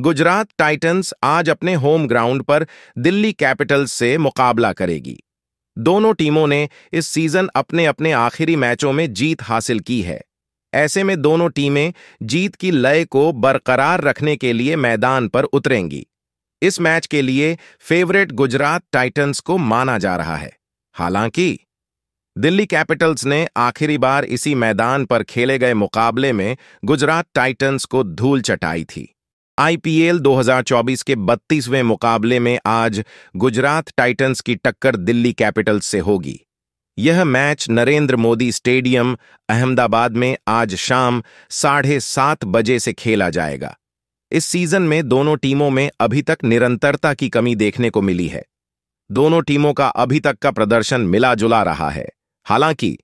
Gujarat Titans आज अपने home ground पर दिल्ली कैपिटल्स से मुकाबला करेगी दोनों टीमों ने इस सीजन अपने अपने आखिरी मैचों में जीत हासिल की है ऐसे में दोनों टीमें जीत की लय को बरकरार रखने के लिए मैदान पर उतरेंगी इस मैच के लिए फेवरेट गुजरात टाइटंस को माना जा रहा है हालांकि दिल्ली कैपिटल्स ने आखिरी बार इसी मैदान पर खेले गए मुकाबले में गुजरात टाइटंस को धूल चटाई थी आईपीएल 2024 के 32वें मुकाबले में आज गुजरात टाइटंस की टक्कर दिल्ली कैपिटल्स से होगी यह मैच नरेंद्र मोदी स्टेडियम अहमदाबाद में आज शाम साढ़े सात बजे से खेला जाएगा इस सीजन में दोनों टीमों में अभी तक निरंतरता की कमी देखने को मिली है दोनों टीमों का अभी तक का प्रदर्शन मिला जुला रहा है हालांकि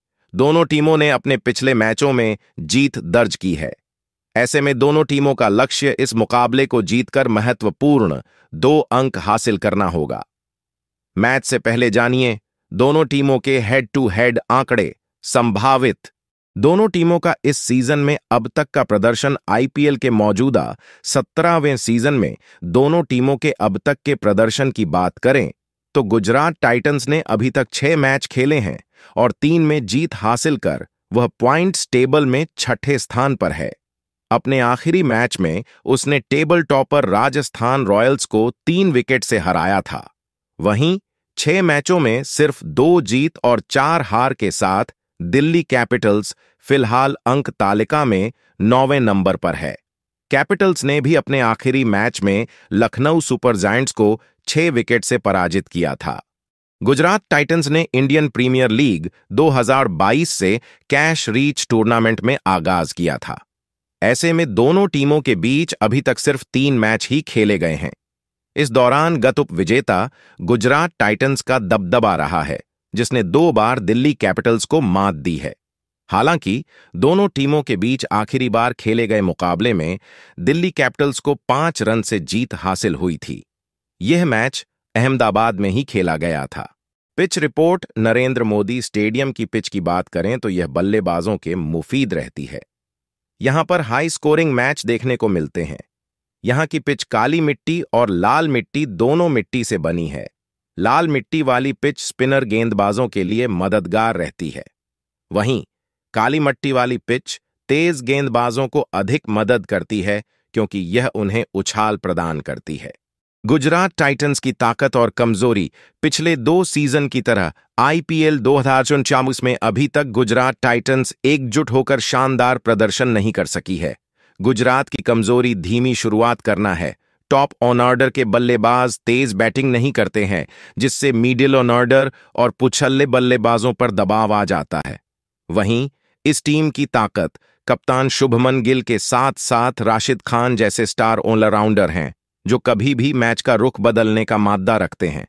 दोनों टीमों ने अपने पिछले मैचों में जीत दर्ज की है ऐसे में दोनों टीमों का लक्ष्य इस मुकाबले को जीतकर महत्वपूर्ण दो अंक हासिल करना होगा मैच से पहले जानिए दोनों टीमों के हेड टू हेड आंकड़े संभावित दोनों टीमों का इस सीजन में अब तक का प्रदर्शन आईपीएल के मौजूदा सत्रहवें सीजन में दोनों टीमों के अब तक के प्रदर्शन की बात करें तो गुजरात टाइटंस ने अभी तक छह मैच खेले हैं और तीन में जीत हासिल कर वह पॉइंट्स टेबल में छठे स्थान पर है अपने आखिरी मैच में उसने टेबल टॉपर राजस्थान रॉयल्स को तीन विकेट से हराया था वहीं छह मैचों में सिर्फ दो जीत और चार हार के साथ दिल्ली कैपिटल्स फिलहाल अंक तालिका में नौवें नंबर पर है कैपिटल्स ने भी अपने आखिरी मैच में लखनऊ सुपर जायंट्स को छह विकेट से पराजित किया था गुजरात टाइटंस ने इंडियन प्रीमियर लीग 2022 से कैश रीच टूर्नामेंट में आगाज किया था ऐसे में दोनों टीमों के बीच अभी तक सिर्फ तीन मैच ही खेले गए हैं इस दौरान गत उप विजेता गुजरात टाइटंस का दबदबा रहा है जिसने दो बार दिल्ली कैपिटल्स को मात दी है हालांकि दोनों टीमों के बीच आखिरी बार खेले गए मुकाबले में दिल्ली कैपिटल्स को पांच रन से जीत हासिल हुई थी यह मैच अहमदाबाद में ही खेला गया था pitch report Narendra Modi stadium की पिच की बात करें तो यह बल्लेबाजों के मुफीद रहती है यहां पर हाई स्कोरिंग मैच देखने को मिलते हैं यहां की पिच काली मिट्टी और लाल मिट्टी दोनों मिट्टी से बनी है लाल मिट्टी वाली पिच स्पिनर गेंदबाजों के लिए मददगार रहती है वहीं काली मिट्टी वाली पिच तेज गेंदबाजों को अधिक मदद करती है क्योंकि यह उन्हें उछाल प्रदान करती है गुजरात टाइटंस की ताकत और कमजोरी पिछले दो सीजन की तरह आईपीएल दो हजार में अभी तक गुजरात टाइटंस एकजुट होकर शानदार प्रदर्शन नहीं कर सकी है गुजरात की कमजोरी धीमी शुरुआत करना है टॉप ऑन ऑर्डर के बल्लेबाज तेज बैटिंग नहीं करते हैं जिससे मिडिल ऑन ऑर्डर और पुछल्ले बल्लेबाजों पर दबाव आ जाता है वहीं इस टीम की ताकत कप्तान शुभमन गिल के साथ साथ राशिद खान जैसे स्टार ऑलराउंडर हैं जो कभी भी मैच का रुख बदलने का मादा रखते हैं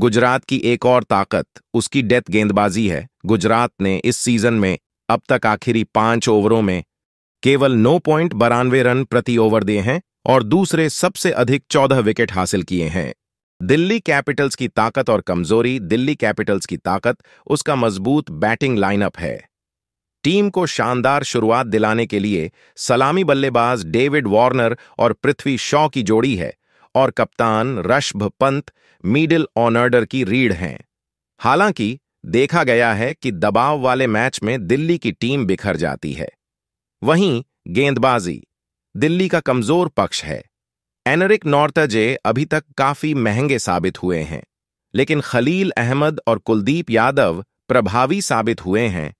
गुजरात की एक और ताकत उसकी डेथ गेंदबाजी है गुजरात ने इस सीजन में अब तक आखिरी पांच ओवरों में केवल नौ पॉइंट बरानवे रन प्रति ओवर दिए हैं और दूसरे सबसे अधिक चौदह विकेट हासिल किए हैं दिल्ली कैपिटल्स की ताकत और कमजोरी दिल्ली कैपिटल्स की ताकत उसका मजबूत बैटिंग लाइनअप है टीम को शानदार शुरुआत दिलाने के लिए सलामी बल्लेबाज डेविड वार्नर और पृथ्वी शॉ की जोड़ी है और कप्तान रशभ पंत मिडिल ऑनर्डर की रीढ़ हैं हालांकि देखा गया है कि दबाव वाले मैच में दिल्ली की टीम बिखर जाती है वहीं गेंदबाजी दिल्ली का कमजोर पक्ष है एनरिक नॉर्तजे अभी तक काफी महंगे साबित हुए हैं लेकिन खलील अहमद और कुलदीप यादव प्रभावी साबित हुए हैं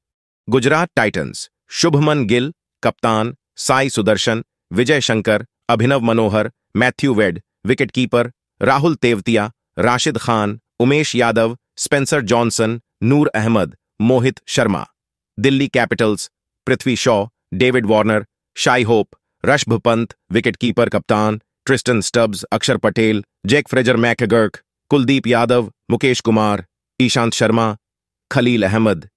गुजरात टाइटंस शुभमन गिल कप्तान Sai Sudharsan Vijay Shankar Abhinav Manohar Matthew Wade wicketkeeper Rahul Tewatia Rashid Khan Umesh Yadav Spencer Johnson Noor Ahmad Mohit Sharma Delhi Capitals Prithvi Shaw David Warner Shai Hope Rishabh Pant wicketkeeper कप्तान Tristan Stubbs Axar Patel Jake Fraser McGurk Kuldeep Yadav Mukesh Kumar Ishant Sharma Khaleel Ahmad